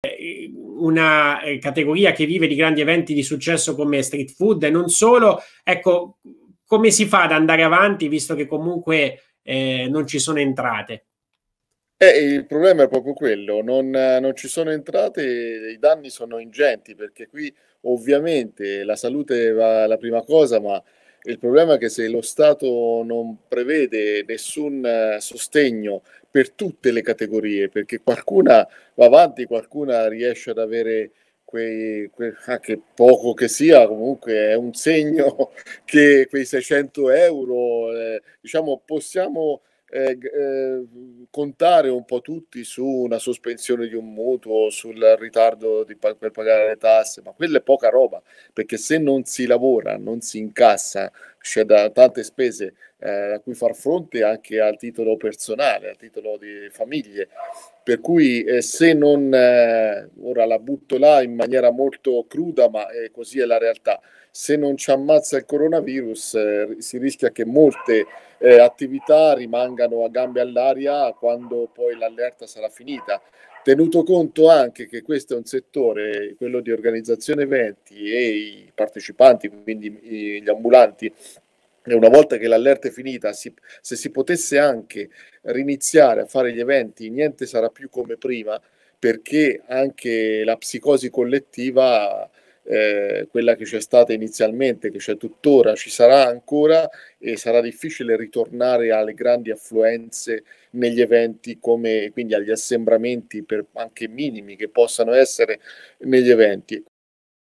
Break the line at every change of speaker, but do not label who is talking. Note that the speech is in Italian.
Eh, una eh, categoria che vive di grandi eventi di successo come street food e non solo, ecco, come si fa ad andare avanti visto che comunque eh, non ci sono entrate?
Eh, il problema è proprio quello, non, non ci sono entrate, i danni sono ingenti perché qui ovviamente la salute va la prima cosa, ma il problema è che se lo Stato non prevede nessun eh, sostegno per tutte le categorie, perché qualcuna va avanti, qualcuna riesce ad avere quei, quei, anche poco che sia, comunque è un segno che quei 600 euro, eh, diciamo, possiamo eh, eh, contare un po' tutti su una sospensione di un mutuo, sul ritardo di, per pagare le tasse, ma quella è poca roba, perché se non si lavora, non si incassa, c'è da tante spese eh, a cui far fronte anche al titolo personale, al titolo di famiglie. Per cui eh, se non, eh, ora la butto là in maniera molto cruda, ma eh, così è la realtà, se non ci ammazza il coronavirus eh, si rischia che molte eh, attività rimangano a gambe all'aria quando poi l'allerta sarà finita tenuto conto anche che questo è un settore, quello di organizzazione eventi e i partecipanti, quindi gli ambulanti, e una volta che l'allerta è finita, si, se si potesse anche riniziare a fare gli eventi, niente sarà più come prima, perché anche la psicosi collettiva eh, quella che c'è stata inizialmente, che c'è tuttora, ci sarà ancora e sarà difficile ritornare alle grandi affluenze negli eventi come quindi agli assembramenti per anche minimi che possano essere negli eventi.